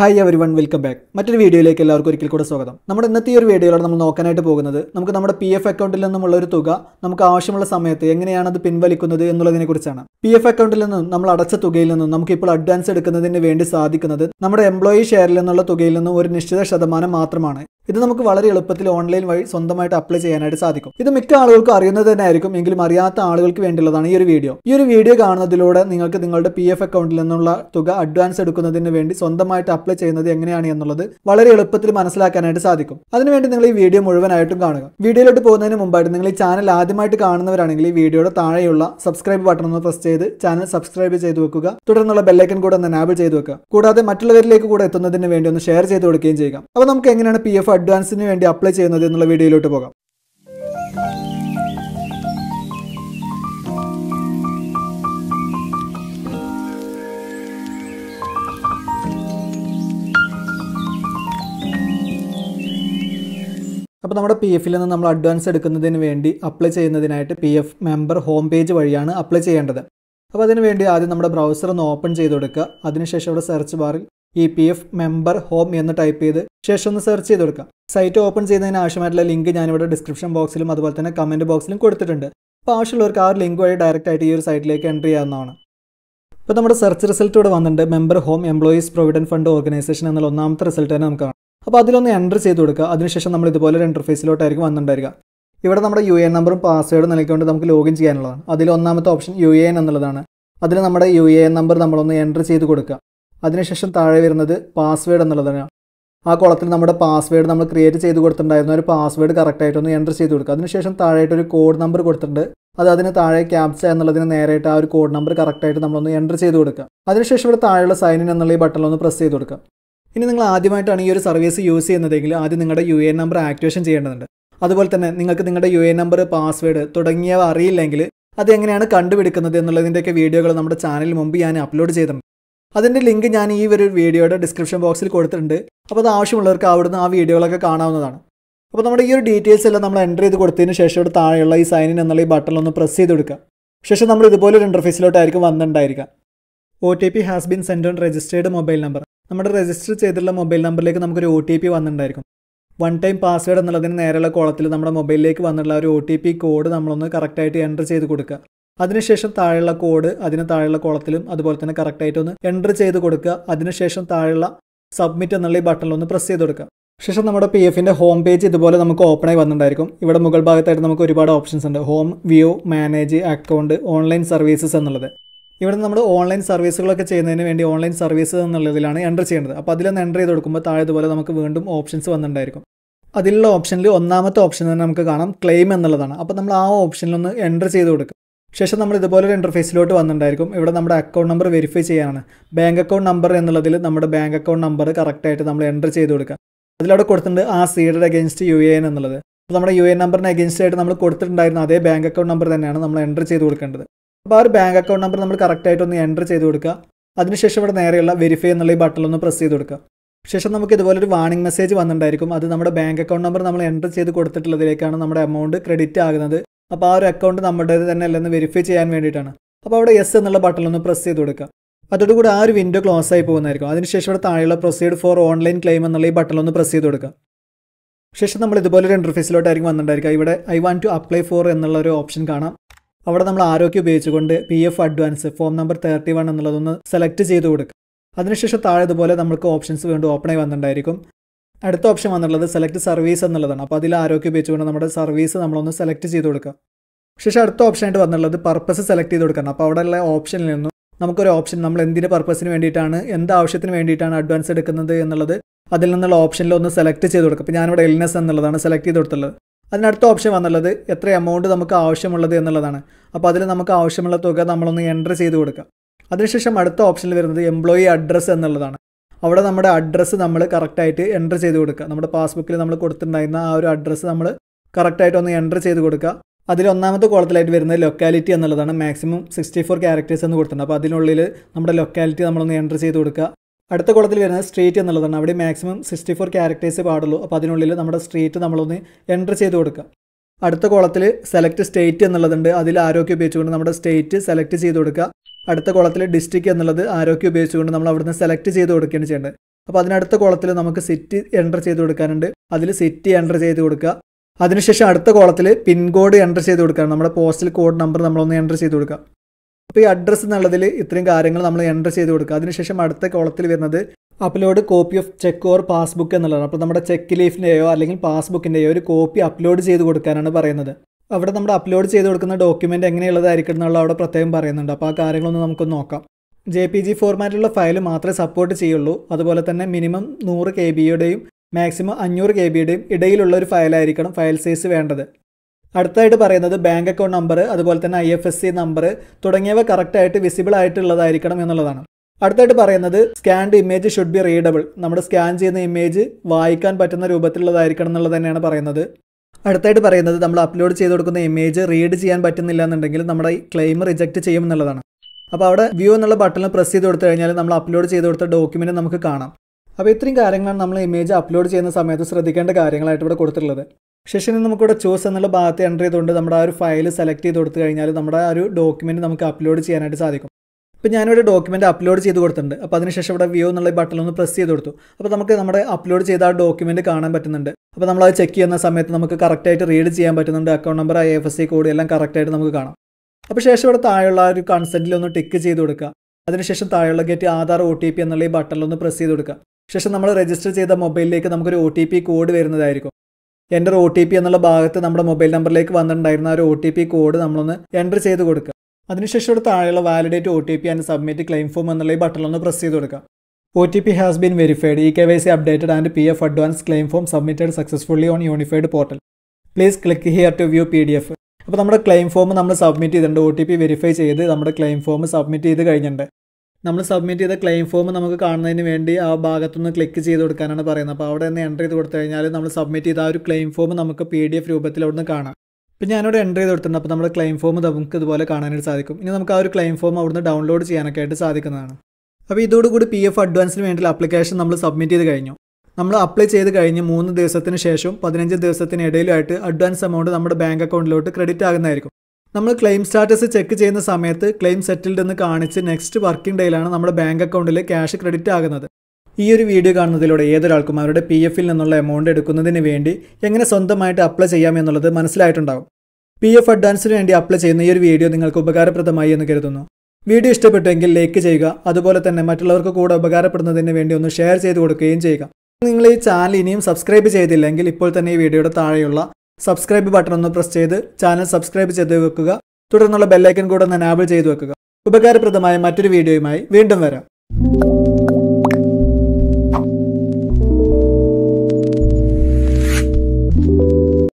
hi everyone welcome back മറ്റൊരു വീഡിയോയിലേക്ക് എല്ലാവർക്കും ഒരിക്കൽ കൂടെ സ്വാഗതം നമ്മുടെ ഇന്നത്തെ ഒരു വീഡിയോയിലാണ് നമ്മൾ നോക്കാനായിട്ട് പോകുന്നത് നമുക്ക് നമ്മുടെ പി എഫ് അക്കൗണ്ടിൽ നിന്നുമുള്ള ഒരു തുക നമുക്ക് ആവശ്യമുള്ള സമയത്ത് എങ്ങനെയാണ് അത് പിൻവലിക്കുന്നത് എന്നുള്ളതിനെക്കുറിച്ചാണ് പി എഫ് അക്കൗണ്ടിൽ നിന്നും നമ്മൾ അടച്ച തുകയിൽ നിന്നും നമുക്ക് ഇപ്പോൾ അഡ്വാൻസ് എടുക്കുന്നതിന് വേണ്ടി സാധിക്കുന്നത് നമ്മുടെ എംപ്ലോയി ഷെയറിൽ നിന്നുള്ള തുകയിൽ നിന്നും ഒരു നിശ്ചിത ശതമാനം മാത്രമാണ് ഇത് നമുക്ക് വളരെ എളുപ്പത്തിൽ ഓൺലൈൻ വഴി സ്വന്തമായിട്ട് അപ്ലൈ ചെയ്യാനായിട്ട് സാധിക്കും ഇത് മിക്ക ആളുകൾക്കും അറിയുന്നത് തന്നെ ആയിരിക്കും എങ്കിലും അറിയാത്ത ആളുകൾക്ക് വേണ്ടിയുള്ളതാണ് ഈ ഒരു വീഡിയോ ഈ ഒരു വീഡിയോ കാണുന്നതിലൂടെ നിങ്ങൾക്ക് നിങ്ങളുടെ പി എഫ് അക്കൗണ്ടിൽ നിന്നുള്ള തുക അഡ്വാൻസ് എടുക്കുന്നതിന് വേണ്ടി സ്വന്തമായിട്ട് അപ്ലൈ ചെയ്യുന്നത് എങ്ങനെയാണ് എന്നുള്ളത് വളരെ എളുപ്പത്തിൽ മനസ്സിലാക്കാനായിട്ട് സാധിക്കും അതിനുവേണ്ടി നിങ്ങൾ ഈ വീഡിയോ മുഴുവനായിട്ടും കാണുക വീഡിയോയിലോട്ട് പോകുന്നതിന് മുമ്പായിട്ട് നിങ്ങൾ ഈ ചാനൽ ആദ്യമായിട്ട് കാണുന്നവരാണെങ്കിൽ ഈ വീഡിയോയുടെ താഴെയുള്ള സബ്സ്ക്രൈബ് ബട്ടൺ ഒന്ന് പ്രസ് ചെയ്ത് ചാനൽ സബ്സ്ക്രൈബ് ചെയ്ത് വെക്കുക തുടർന്നുള്ള ബെല്ലൈക്കൻ കൂടെ ഒന്ന് നാബിൾ ചെയ്ത് വെക്കുക കൂടാതെ മറ്റുള്ളവരിലേക്ക് കൂടെ എത്തുന്നതിന് വേണ്ടി ഒന്ന് ഷെയർ ചെയ്ത് കൊടുക്കുകയും ചെയ്യുക അപ്പോൾ നമുക്ക് എങ്ങനെയാണ് പി എഫ് അഡ്വാൻസിന് വേണ്ടി അപ്ലൈ ചെയ്യുന്നത് എന്നുള്ള വീഡിയോയിലോട്ട് പോകാം അപ്പോൾ നമ്മുടെ പി എഫിൽ നിന്ന് നമ്മൾ അഡ്വാൻസ് എടുക്കുന്നതിന് വേണ്ടി അപ്ലൈ ചെയ്യുന്നതിനായിട്ട് P F member home page വഴിയാണ് അപ്ലൈ ചെയ്യേണ്ടത് അപ്പോൾ അതിനുവേണ്ടി ആദ്യം നമ്മുടെ ബ്രൗസർ ഒന്ന് ഓപ്പൺ ചെയ്ത് കൊടുക്കുക അതിനുശേഷം അവിടെ സെർച്ച് ബാറിൽ ഈ പി എഫ് മെമ്പർ ഹോം എന്ന് ടൈപ്പ് ചെയ്ത് ശേഷം ഒന്ന് സെർച്ച് ചെയ്ത് കൊടുക്കാം സൈറ്റ് ഓപ്പൺ ചെയ്യുന്നതിന് ആവശ്യമായിട്ടുള്ള ലിങ്ക് ഞാനിവിടെ ഡിസ്ക്രിപ്ഷൻ ബോക്സിലും അതുപോലെ തന്നെ കമൻറ്റ് ബോക്സിലും കൊടുത്തിട്ടുണ്ട് അപ്പോൾ ആവശ്യമുള്ളവർക്ക് ആ ഒരു ലിങ്ക് വഴി ഡയറക്റ്റ് ആയിട്ട് ഈ ഒരു സൈറ്റിലേക്ക് എൻട്രി ചെയ്യാവുന്നതാണ് ഇപ്പോൾ നമ്മുടെ സെർച്ച് റിസൾട്ട് ഇവിടെ വന്നിട്ടുണ്ട് member home employees provident fund organisation എന്നുള്ള ഒന്നാമത്തെ റിസൾട്ട് തന്നെ നമുക്ക് കാണാം അപ്പോൾ അതിലൊന്ന് എൻ്റർ ചെയ്ത് കൊടുക്കുക അതിനുശേഷം നമ്മൾ ഇതുപോലെ ഒരു എൻട്രഫേസിലോട്ടായിരിക്കും വന്നിട്ടുണ്ടായിരിക്കുക ഇവിടെ നമ്മുടെ യു എ നമ്പറും പാസ്വേഡും നൽകിക്കൊണ്ട് നമുക്ക് ലോഗിൻ ചെയ്യാനുള്ളതാണ് അതിൽ ഒന്നാമത്തെ ഓപ്ഷൻ യു എ എൻ എന്നുള്ളതാണ് അതിൽ നമ്മുടെ യു എ എൻ നമ്പർ നമ്മളൊന്ന് എൻ്റർ ചെയ്ത് കൊടുക്കുക അതിനുശേഷം താഴെ വരുന്നത് പാസ്വേഡ് എന്നുള്ളതാണ് ആ കുളത്തിൽ നമ്മുടെ പാസ്വേഡ് നമ്മൾ ക്രിയേറ്റ് ചെയ്ത് കൊടുത്തിട്ടുണ്ടായിരുന്നു ഒരു പാസ്വേഡ് കറക്റ്റായിട്ടൊന്ന് എൻ്റർ ചെയ്ത് കൊടുക്കുക അതിനുശേഷം താഴെയായിട്ട് ഒരു കോഡ് നമ്പർ കൊടുത്തിട്ടുണ്ട് അത് അതിന് താഴെ ക്യാപ്ച എന്നുള്ളതിന് നേരിട്ട് ആ ഒരു കോഡ് നമ്പർ കറക്റ്റായിട്ട് നമ്മളൊന്ന് എൻ്റർ ചെയ്ത് കൊടുക്കുക അതിനുശേഷം ഇവിടെ താഴെയുള്ള സൈൻ ഇൻ എന്നുള്ള ഈ ബട്ടൺ ഒന്ന് പ്രസ് ചെയ്ത് കൊടുക്കുക ഇനി നിങ്ങൾ ആദ്യമായിട്ടാണ് ഈ ഒരു സർവീസ് യൂസ് ചെയ്യുന്നതെങ്കിൽ ആദ്യം നിങ്ങളുടെ യു എ നമ്പർ ആക്ടിവേഷൻ ചെയ്യേണ്ടതുണ്ട് അതുപോലെ തന്നെ നിങ്ങൾക്ക് നിങ്ങളുടെ യു എ നമ്പർ പാസ്വേഡ് തുടങ്ങിയവ അറിയില്ലെങ്കിൽ അത് എങ്ങനെയാണ് കണ്ടുപിടിക്കുന്നത് എന്നുള്ളതിൻ്റെയൊക്കെ വീഡിയോകൾ നമ്മുടെ ചാനലിൽ മുമ്പ് ഞാൻ അപ്ലോഡ് ചെയ്തിട്ടുണ്ട് അതിൻ്റെ ലിങ്ക് ഞാൻ ഈ ഒരു വീഡിയോയുടെ ഡിസ്ക്രിപ്ഷൻ ബോക്സിൽ കൊടുത്തിട്ടുണ്ട് അപ്പോൾ അത് ആവശ്യമുള്ളവർക്ക് അവിടുന്ന് ആ വീഡിയോകളൊക്കെ കാണാവുന്നതാണ് അപ്പോൾ നമ്മുടെ ഈ ഒരു ഡീറ്റെയിൽസ് എല്ലാം നമ്മൾ എൻ്റർ ചെയ്ത് കൊടുത്തതിന് ശേഷം ഇവിടെ താഴെയുള്ള ഈ സൈൻ ഇൻ എന്നുള്ള ഈ ബട്ടണിലൊന്ന് പ്രസ് ചെയ്ത് കൊടുക്കുക ശേഷം നമ്മൾ ഇതുപോലെ ഒരു ഇൻ്റർഫേസിലോട്ടായിരിക്കും വന്നിട്ടുണ്ടായിരിക്കുക O T P has been sent on registered mobile number നമ്മുടെ രജിസ്റ്റർ ചെയ്തിട്ടുള്ള മൊബൈൽ നമ്പറിലേക്ക് നമുക്കൊരു ഒ ടി പി വന്നിട്ടുണ്ടായിരിക്കും വൺ ടൈം പാസ്വേഡ് എന്നുള്ളതിന് നേരെയുള്ള കോളത്തിൽ നമ്മുടെ മൊബൈലിലേക്ക് വന്നിട്ടുള്ള ഒരു ഒ ടി പി കോഡ് നമ്മളൊന്ന് കറക്റ്റായിട്ട് എൻ്റർ ചെയ്ത് കൊടുക്കുക അതിനുശേഷം താഴെയുള്ള കോഡ് അതിന് താഴെയുള്ള കോളത്തിലും അതുപോലെ തന്നെ കറക്റ്റായിട്ട് ഒന്ന് എൻ്റർ ചെയ്ത് കൊടുക്കുക അതിനുശേഷം താഴെയുള്ള സബ്മിറ്റ് എന്നുള്ള ഈ ബട്ടണിൽ ഒന്ന് പ്രസ് ചെയ്ത് കൊടുക്കുക ശേഷം നമ്മുടെ പി എഫിൻ്റെ ഹോം പേജ് ഇതുപോലെ നമുക്ക് ഓപ്പൺ ആയി വന്നിട്ടുണ്ടായിരിക്കും ഇവിടെ മുകൾ ഭാഗത്തായിട്ട് നമുക്ക് ഒരുപാട് ഓപ്ഷൻസ് ഉണ്ട് home view manage account online services എന്നുള്ളത് ഇവിടെ നമ്മൾ ഓൺലൈൻ സർവീസുകളൊക്കെ ചെയ്യുന്നതിന് വേണ്ടി ഓൺലൈൻ സർവീസ് എന്നുള്ളതിലാണ് എൻ്റർ ചെയ്യേണ്ടത് അപ്പോൾ അതിലൊന്ന് എൻ്റർ ചെയ്ത് കൊടുക്കുമ്പോൾ താഴെ ഇതുപോലെ നമുക്ക് വീണ്ടും ഓപ്ഷൻസ് വന്നിട്ടുണ്ടായിരിക്കും അതിലുള്ള ഓപ്ഷനിൽ ഒന്നാമത്തെ ഓപ്ഷൻ തന്നെ നമുക്ക് കാണാം ക്ലെയിം എന്നുള്ളതാണ് അപ്പോൾ നമ്മൾ ആ ഓപ്ഷനിലൊന്ന് എൻ്റർ ചെയ്ത് കൊടുക്കും ശേഷം നമ്മൾ ഇതുപോലെ ഒരു ഇൻ്റർഫേസിലോട്ട് വന്നിട്ടുണ്ടായിരിക്കും ഇവിടെ നമ്മുടെ അക്കൗണ്ട് നമ്പർ വെരിഫൈ ചെയ്യാനാണ് ബാങ്ക് അക്കൗണ്ട് നമ്പർ എന്നുള്ളതിൽ നമ്മുടെ ബാങ്ക് അക്കൗണ്ട് നമ്പർ കറക്റ്റായിട്ട് നമ്മൾ എൻ്റർ ചെയ്ത് കൊടുക്കുക അതിലവിടെ കൊടുത്തിട്ടുണ്ട് ആ seeded against U A N എന്നുള്ളത് അപ്പോൾ നമ്മുടെ യു എൻ നമ്പറിന് അഗേൻസ്റ്റ് ആയിട്ട് നമ്മൾ കൊടുത്തിട്ടുണ്ടായിരുന്ന അതേ ബാങ്ക് അക്കൗണ്ട് നമ്പർ തന്നെയാണ് നമ്മൾ എൻ്റർ ചെയ്ത് കൊടുക്കേണ്ടത് അപ്പോൾ ആ ഒരു ബാങ്ക് അക്കൗണ്ട് നമ്പർ നമ്മൾ കറക്റ്റായിട്ടൊന്ന് എൻ്റർ ചെയ്ത് കൊടുക്കുക അതിനുശേഷം ഇവിടെ നേരെയുള്ള വെരിഫൈ എന്നുള്ള ഈ ബട്ടൺ ഒന്ന് പ്രസ് ചെയ്ത് കൊടുക്കുക ശേഷം നമുക്ക് ഇതുപോലെ ഒരു വാണിംഗ് മെസ്സേജ് വന്നിട്ടുണ്ടായിരിക്കും അത് നമ്മുടെ ബാങ്ക് അക്കൗണ്ട് നമ്പർ നമ്മൾ എൻ്റർ ചെയ്ത് കൊടുത്തിട്ടുള്ളതിലേക്കാണ് നമ്മുടെ എമൗണ്ട് ക്രെഡിറ്റ് ആകുന്നത് അപ്പോൾ ആ ഒരു അക്കൗണ്ട് നമ്മുടേത് തന്നെ അല്ലെന്ന് വെരിഫൈ ചെയ്യാൻ വേണ്ടിയിട്ടാണ് അപ്പോൾ അവിടെ എസ് എന്നുള്ള ബട്ടൺ ഒന്ന് പ്രസ് ചെയ്ത് കൊടുക്കുക അതോടുകൂടി ആ ഒരു വിൻഡോ ക്ലോസ് ആയി പോകുന്നതായിരിക്കും അതിനുശേഷം അവിടെ താഴെയുള്ള പ്രൊസീഡ് ഫോർ ഓൺലൈൻ ക്ലെയിം എന്നുള്ള ഈ ബട്ടൺ ഒന്ന് പ്രസ് ചെയ്ത് കൊടുക്കുക ശേഷം നമ്മൾ ഇതുപോലെ ഒരു ഇൻ്റർഫേസിലോട്ടായിരിക്കും വന്നിട്ടുണ്ടായിരിക്കുക ഇവിടെ I want to apply for എന്നുള്ള ഒരു ഓപ്ഷൻ കാണാം അവിടെ നമ്മൾ ആരോഗ്യം ഉപയോഗിച്ചുകൊണ്ട് P F advance form number thirty one എന്നുള്ളതൊന്ന് സെലക്ട് ചെയ്ത് കൊടുക്കുക അതിനുശേഷം താഴെ ഇതുപോലെ നമുക്ക് ഓപ്ഷൻസ് വീണ്ടും ഓപ്പൺ ആയി വന്നിട്ടുണ്ടായിരിക്കും അടുത്ത ഓപ്ഷൻ വന്നിട്ടുള്ളത് സെലക്ട് സർവീസ് എന്നുള്ളതാണ് അപ്പോൾ അതിൽ ആരോഗ്യം ഉപയോഗിച്ചുകൊണ്ട് നമ്മുടെ സർവീസ് നമ്മളൊന്ന് സെലക്ട് ചെയ്ത് കൊടുക്കുക ശേഷം അടുത്ത ഓപ്ഷൻ ആയിട്ട് വന്നിട്ടുള്ളത് പർപ്പസ് സെലക്ട് ചെയ്ത് കൊടുക്കണം അപ്പോൾ അവിടെയുള്ള ഓപ്ഷനിൽ നിന്നും നമുക്കൊരു ഓപ്ഷൻ നമ്മൾ എന്തിൻ്റെ പർപ്പസിന് വേണ്ടിയിട്ടാണ് എന്ത് ആവശ്യത്തിന് വേണ്ടിയിട്ടാണ് അഡ്വാൻസ് എടുക്കുന്നത് എന്നുള്ളത് അതിൽ നിന്നുള്ള ഓപ്ഷനിൽ ഒന്ന് സെലക്ട് ചെയ്ത് കൊടുക്കുക അപ്പോൾ ഞാനിവിടെ എൽനെസ് എന്നുള്ളതാണ് സെലക്ട് ചെയ്ത് കൊടുത്തുള്ളത് അതിനടുത്ത ഓപ്ഷൻ വന്നുള്ളത് എത്ര എമൗണ്ട് നമുക്ക് ആവശ്യമുള്ളത് എന്നുള്ളതാണ് അപ്പോൾ അതിൽ നമുക്ക് ആവശ്യമുള്ള തുക നമ്മളൊന്ന് എൻ്റർ ചെയ്ത് കൊടുക്കുക അതിനുശേഷം അടുത്ത ഓപ്ഷനിൽ വരുന്നത് എംപ്ലോയി അഡ്രസ്സ് എന്നുള്ളതാണ് അവിടെ നമ്മുടെ അഡ്രസ്സ് നമ്മൾ കറക്റ്റായിട്ട് എൻ്റർ ചെയ്ത് കൊടുക്കുക നമ്മുടെ പാസ്ബുക്കിൽ നമ്മൾ കൊടുത്തിട്ടുണ്ടായിരുന്ന ആ ഒരു അഡ്രസ്സ് നമ്മൾ കറക്റ്റായിട്ട് ഒന്ന് എൻ്റർ ചെയ്ത് കൊടുക്കുക അതിൽ ഒന്നാമത്തെ കോളത്തിലായിട്ട് വരുന്നത് ലൊക്കാലിറ്റി എന്നുള്ളതാണ് മാക്സിമം സിക്സ്റ്റി ഫോർ ക്യാരക്ടേഴ്സ് എന്ന് കൊടുത്തിട്ടുണ്ട് അപ്പോൾ അതിനുള്ളിൽ നമ്മുടെ ലൊക്കാലിറ്റി നമ്മളൊന്ന് എൻ്റർ ചെയ്ത് കൊടുക്കുക അടുത്ത കോളത്തിൽ വരുന്നത് സ്ട്രീറ്റ് എന്നുള്ളതാണ് അവിടെ മാക്സിമം സിക്സ്റ്റി ഫോർ ക്യാരക്ടേഴ്സ് പാടുള്ളൂ അപ്പോൾ അതിനുള്ളിൽ നമ്മുടെ സ്ട്രീറ്റ് നമ്മളൊന്ന് എൻ്റർ ചെയ്ത് കൊടുക്കുക അടുത്ത കോളത്തിൽ സെലക്ട് സ്റ്റേറ്റ് എന്നുള്ളതുണ്ട് അതിൽ ആരോഗ്യം ഉപയോഗിച്ചുകൊണ്ട് നമ്മുടെ സ്റ്റേറ്റ് സെലക്ട് ചെയ്ത് കൊടുക്കുക അടുത്ത കുളത്തിൽ ഡിസ്ട്രിക്ട് എന്നുള്ളത് ആരോഗ്യ ഉപയോഗിച്ചുകൊണ്ട് നമ്മൾ അവിടുന്ന് സെലക്ട് ചെയ്ത് കൊടുക്കുകയാണ് ചെയ്യേണ്ടത് അപ്പോൾ അതിനടുത്ത കുളത്തിൽ നമുക്ക് സിറ്റി എൻ്റർ ചെയ്ത് കൊടുക്കാനുണ്ട് അതിൽ സിറ്റി എൻ്റർ ചെയ്ത് കൊടുക്കുക അതിനുശേഷം അടുത്ത കോളത്തിൽ പിൻകോഡ് എൻ്റർ ചെയ്ത് കൊടുക്കുകയാണ് നമ്മുടെ പോസ്റ്റൽ കോഡ് നമ്പർ നമ്മളൊന്ന് എൻ്റർ ചെയ്ത് കൊടുക്കുക അപ്പോൾ ഈ അഡ്രസ്സ് എന്നുള്ളതിൽ ഇത്രയും കാര്യങ്ങൾ നമ്മൾ എൻ്റർ ചെയ്ത് കൊടുക്കുക അതിനുശേഷം അടുത്ത കോളത്തിൽ വരുന്നത് upload copy of cheque or passbook എന്നുള്ളതാണ് അപ്പോൾ നമ്മുടെ ചെക്ക് ലീഫിൻ്റെയോ അല്ലെങ്കിൽ പാസ്ബുക്കിൻ്റെയോ ഒരു കോപ്പി അപ്ലോഡ് ചെയ്ത് കൊടുക്കാനാണ് പറയുന്നത് അവിടെ നമ്മൾ അപ്ലോഡ് ചെയ്ത് കൊടുക്കുന്ന ഡോക്യുമെൻ്റ് എങ്ങനെയുള്ളതായിരിക്കും എന്നുള്ള അവിടെ പ്രത്യേകം പറയുന്നുണ്ട് അപ്പോൾ ആ കാര്യങ്ങളൊന്നും നമുക്കൊന്ന് നോക്കാം ജെ പി ജി ഫോർമാറ്റിലുള്ള ഫയൽ മാത്രമേ സപ്പോർട്ട് ചെയ്യുള്ളൂ അതുപോലെ തന്നെ മിനിമം നൂറ് കെ ബിയുടെയും മാക്സിമം അഞ്ഞൂറ് കെ ബിയുടെയും ഇടയിലുള്ള ഒരു ഫയലായിരിക്കണം ഫയൽ സൈസ് വേണ്ടത് അടുത്തായിട്ട് പറയുന്നത് ബാങ്ക് അക്കൗണ്ട് നമ്പർ അതുപോലെ തന്നെ I F S C number തുടങ്ങിയവ കറക്റ്റായിട്ട് വിസിബിൾ ആയിട്ടുള്ളതായിരിക്കണം എന്നുള്ളതാണ് അടുത്തായിട്ട് പറയുന്നത് scanned image should be readable നമ്മൾ സ്കാൻ ചെയ്യുന്ന ഇമേജ് വായിക്കാൻ പറ്റുന്ന രൂപത്തിലുള്ളതായിരിക്കണം എന്നുള്ളത് തന്നെയാണ് പറയുന്നത് അടുത്തായിട്ട് പറയുന്നത് നമ്മൾ അപ്ലോഡ് ചെയ്ത് കൊടുക്കുന്ന ഇമേജ് റീഡ് ചെയ്യാൻ പറ്റുന്നില്ല എന്നുണ്ടെങ്കിൽ നമ്മുടെ ക്ലെയിം റിജക്റ്റ് ചെയ്യും എന്നുള്ളതാണ് അപ്പോൾ അവിടെ വ്യൂ എന്നുള്ള ബട്ടണിൽ പ്രസ് ചെയ്ത് കൊടുത്തു കഴിഞ്ഞാൽ നമ്മൾ അപ്ലോഡ് ചെയ്ത് കൊടുത്ത ഡോക്യുമെൻറ്റ് നമുക്ക് കാണാം അപ്പോൾ ഇത്രയും കാര്യങ്ങളാണ് നമ്മൾ ഇമേജ് അപ്ലോഡ് ചെയ്യുന്ന സമയത്ത് ശ്രദ്ധിക്കേണ്ട കാര്യങ്ങളായിട്ട് ഇവിടെ കൊടുത്തിട്ടുള്ളത് ശേഷം നമുക്കിവിടെ ചൂസ് എന്നുള്ള ഭാഗത്ത് എൻ്റർ ചെയ്തുകൊണ്ട് നമ്മുടെ ആ ഒരു ഫയൽ സെലക്ട് ചെയ്ത് കൊടുത്തു കഴിഞ്ഞാൽ നമ്മുടെ ആ ഒരു ഡോക്യുമെൻറ്റ് നമുക്ക് അപ്ലോഡ് ചെയ്യാനായിട്ട് സാധിക്കും ഇപ്പോൾ ഞാനിവിടെ ഡോക്യുമെൻ്റ് അപ്ലോഡ് ചെയ്ത് കൊടുത്തിട്ടുണ്ട് അപ്പോൾ അതിനുശേഷം ഇവിടെ വ്യൂ എന്നുള്ള ബട്ടൺ ഒന്ന് പ്രസ് ചെയ്ത് കൊടുത്തു അപ്പോൾ നമുക്ക് നമ്മുടെ അപ്ലോഡ് ചെയ്ത ആ ഡോക്യുമെൻറ്റ് കാണാൻ പറ്റുന്നുണ്ട് അപ്പോൾ നമ്മൾ അത് ചെക്ക് ചെയ്യുന്ന സമയത്ത് നമുക്ക് കറക്റ്റായിട്ട് റീഡ് ചെയ്യാൻ പറ്റുന്നുണ്ട് account number I F S C code എല്ലാം കറക്റ്റായിട്ട് നമുക്ക് കാണാം അപ്പോൾ ശേഷം ഇവിടെ താഴെയുള്ള ഒരു കൺസെൻറ്റിൽ ഒന്ന് ടിക്ക് ചെയ്ത് കൊടുക്കുക അതിനുശേഷം താഴെയുള്ള get Aadhaar O T P എന്നുള്ള ഈ ബട്ടണിലൊന്ന് പ്രസ് ചെയ്ത് കൊടുക്കുക ശേഷം നമ്മൾ രജിസ്റ്റർ ചെയ്ത മൊബൈലിലേക്ക് നമുക്കൊരു ഒ ടി പി കോഡ് വരുന്നതായിരിക്കും എൻ്റെ ഒ ടി പി എന്നുള്ള ഭാഗത്ത് നമ്മുടെ മൊബൈൽ നമ്പറിലേക്ക് വന്നിട്ടുണ്ടായിരുന്ന ഒരു ഒ ടി പി കോഡ് നമ്മളൊന്ന് എൻ്റർ ചെയ്ത് കൊടുക്കുക അതിനുശേഷം ഇവിടെ താഴെയുള്ള validate O T P and submit claim form എന്നുള്ള ഈ ബട്ടണിലൊന്ന് പ്രസ് ചെയ്ത് കൊടുക്കാം O T P has been verified E K Y C updated and P F advance claim form submitted successfully on unified portal please click here to view P D F അപ്പോൾ നമ്മുടെ claim form നമ്മൾ submit ചെയ്തിട്ടുണ്ട് O T P verify ചെയ്ത് നമ്മുടെ claim form submit ചെയ്ത് കഴിഞ്ഞിട്ടുണ്ട് നമ്മൾ submit ചെയ്ത ക്ലെയിം ഫോം നമുക്ക് കാണുന്നതിന് വേണ്ടി ആ ഭാഗത്തുനിന്ന് ക്ലിക്ക് ചെയ്ത് കൊടുക്കാനാണ് പറയുന്നത് അപ്പോൾ അവിടെ നിന്ന് എൻ്റർ ചെയ്ത് കൊടുത്തു കഴിഞ്ഞാൽ നമ്മൾ സബ്മിറ്റ് ചെയ്ത ആ ഒരു ക്ലെയിം ഫോം നമുക്ക് പി ഡി എഫ് രൂപത്തിൽ അവിടുന്ന് കാണാം ഇപ്പം ഞാനിവിടെ എൻ്റർ ചെയ്ത് കൊടുത്തിട്ടുണ്ട് അപ്പോൾ നമ്മുടെ ക്ലെയിം ഫോം നമുക്ക് ഇതുപോലെ കാണാനായിട്ട് സാധിക്കും ഇനി നമുക്ക് ആ ഒരു ക്ലെയിം ഫോം അവിടുന്ന് ഡൗൺലോഡ് ചെയ്യാനൊക്കെ ആയിട്ട് സാധിക്കുന്നതാണ് അപ്പോൾ ഇതോടുകൂടി പി എഫ് അഡ്വാൻസിന് വേണ്ടിയുള്ള അപ്ലിക്കേഷൻ നമ്മൾ സബ്മിറ്റ് ചെയ്ത് കഴിഞ്ഞു നമ്മൾ അപ്ലൈ ചെയ്ത് കഴിഞ്ഞ് മൂന്ന് ദിവസത്തിന് ശേഷം പതിനഞ്ച് ഇടയിലായിട്ട് അഡ്വാൻസ് എമൗണ്ട് നമ്മുടെ ബാങ്ക് അക്കൗണ്ടിലോട്ട് ക്രെഡിറ്റ് ആകുന്നതായിരിക്കും നമ്മൾ ക്ലെയിം സ്റ്റാറ്റസ് ചെക്ക് ചെയ്യുന്ന സമയത്ത് ക്ലെയിം സെറ്റിൽഡ് എന്ന് കാണിച്ച് നെക്സ്റ്റ് വർക്കിംഗ് ഡേയിലാണ് നമ്മുടെ ബാങ്ക് അക്കൗണ്ടിൽ ക്യാഷ് ക്രെഡിറ്റ് ആകുന്നത് ഈ ഒരു വീഡിയോ കാണുന്നതിലൂടെ ഏതൊരാൾക്കും അവരുടെ പി എഫിൽ നിന്നുള്ള എമൗണ്ട് എടുക്കുന്നതിന് വേണ്ടി എങ്ങനെ സ്വന്തമായിട്ട് അപ്ലൈ ചെയ്യാം എന്നുള്ളത് മനസ്സിലായിട്ടുണ്ടാകും പി എഫ് അഡ്വാൻസിന് വേണ്ടി അപ്ലൈ ചെയ്യുന്ന ഈ ഒരു വീഡിയോ നിങ്ങൾക്ക് ഉപകാരപ്രദമായി എന്ന് കരുതുന്നു വീഡിയോ ഇഷ്ടപ്പെട്ടെങ്കിൽ ലൈക്ക് ചെയ്യുക അതുപോലെ തന്നെ മറ്റുള്ളവർക്ക് കൂടെ ഉപകാരപ്പെടുന്നതിന് വേണ്ടി ഒന്ന് ഷെയർ ചെയ്ത് കൊടുക്കുകയും ചെയ്യുക നിങ്ങൾ ഈ ചാനൽ ഇനിയും സബ്സ്ക്രൈബ് ചെയ്തില്ലെങ്കിൽ ഇപ്പോൾ തന്നെ ഈ വീഡിയോയുടെ താഴെയുള്ള സബ്സ്ക്രൈബ് ബട്ടൺ ഒന്ന് പ്രസ് ചെയ്ത് ചാനൽ സബ്സ്ക്രൈബ് ചെയ്ത് വെക്കുക തുടർന്നുള്ള ബെല്ലൈക്കൻ കൂടെ ഒന്ന് എനാബിൾ ചെയ്ത് വെക്കുക ഉപകാരപ്രദമായ മറ്റൊരു വീഡിയോയുമായി വീണ്ടും വരാം